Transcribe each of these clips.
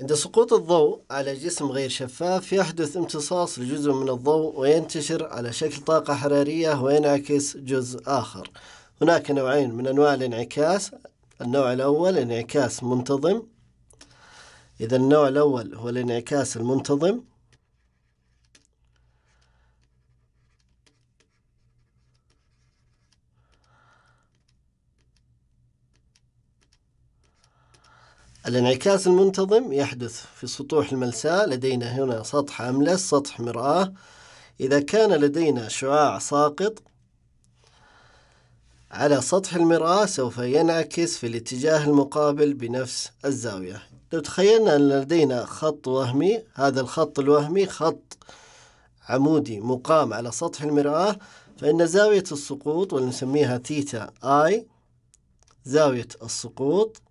عند سقوط الضوء على جسم غير شفاف يحدث امتصاص لجزء من الضوء وينتشر على شكل طاقة حرارية وينعكس جزء آخر هناك نوعين من أنواع الانعكاس النوع الأول انعكاس منتظم إذا النوع الأول هو الانعكاس المنتظم الانعكاس المنتظم يحدث في سطوح الملساء لدينا هنا سطح أملس سطح مرآة إذا كان لدينا شعاع ساقط على سطح المرآة سوف ينعكس في الاتجاه المقابل بنفس الزاوية لو تخيلنا أن لدينا خط وهمي هذا الخط الوهمي خط عمودي مقام على سطح المرآة فإن زاوية السقوط ونسميها تيتا آي زاوية السقوط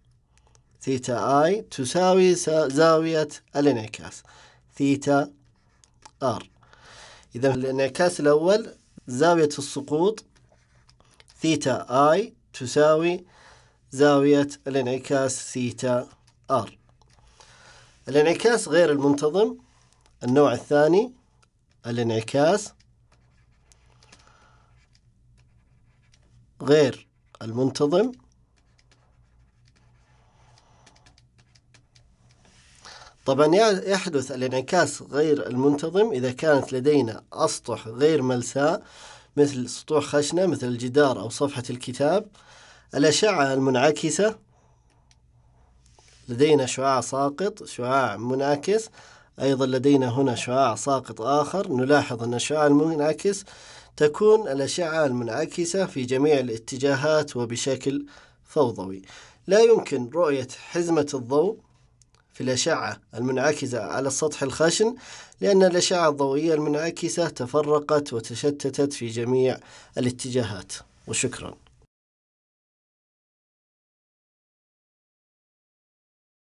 ثيتا اي تساوي زاوية الانعكاس ثيتا ار إذا الانعكاس الأول زاوية السقوط ثيتا اي تساوي زاوية الانعكاس ثيتا ار الانعكاس غير المنتظم النوع الثاني الانعكاس غير المنتظم طبعا يحدث الانعكاس غير المنتظم إذا كانت لدينا أسطح غير ملساء مثل سطوح خشنة مثل الجدار أو صفحة الكتاب الأشعة المنعكسة لدينا شعاع ساقط شعاع منعكس أيضا لدينا هنا شعاع ساقط آخر نلاحظ أن الشعاع المنعكس تكون الأشعة المنعكسة في جميع الاتجاهات وبشكل فوضوي لا يمكن رؤية حزمة الضوء في الأشعة المنعكسة على السطح الخشن لأن الأشعة الضوئية المنعكسة تفرقت وتشتتت في جميع الاتجاهات وشكراً